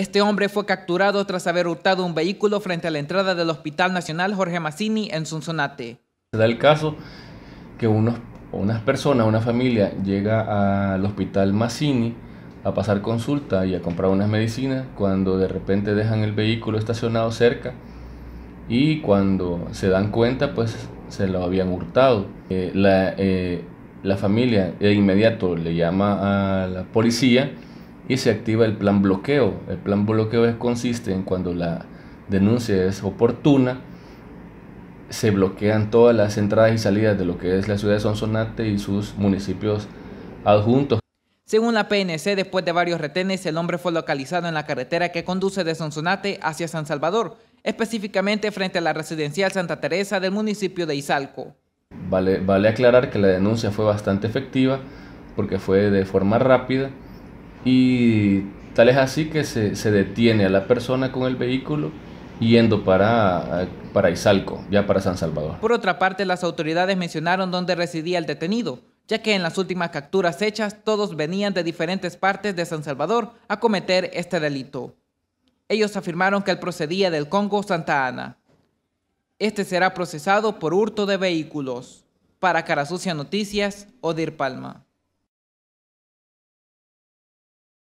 Este hombre fue capturado tras haber hurtado un vehículo frente a la entrada del Hospital Nacional Jorge Massini en Sonsonate. Se da el caso que unas personas, una familia, llega al Hospital Massini a pasar consulta y a comprar unas medicinas cuando de repente dejan el vehículo estacionado cerca y cuando se dan cuenta pues se lo habían hurtado. Eh, la, eh, la familia de inmediato le llama a la policía y se activa el plan bloqueo. El plan bloqueo consiste en cuando la denuncia es oportuna, se bloquean todas las entradas y salidas de lo que es la ciudad de Sonsonate y sus municipios adjuntos. Según la PNC, después de varios retenes, el hombre fue localizado en la carretera que conduce de Sonsonate hacia San Salvador, específicamente frente a la residencial Santa Teresa del municipio de Izalco. Vale, vale aclarar que la denuncia fue bastante efectiva porque fue de forma rápida y tal es así que se, detiene a la persona con el vehículo yendo para, para Izalco, ya para San Salvador. Por otra parte, las autoridades mencionaron dónde residía el detenido, ya que en las últimas capturas hechas todos venían de diferentes partes de San Salvador a cometer este delito. Ellos afirmaron que él procedía del Congo Santa Ana. Este será procesado por hurto de vehículos. Para cara sucia Noticias, Odir Palma.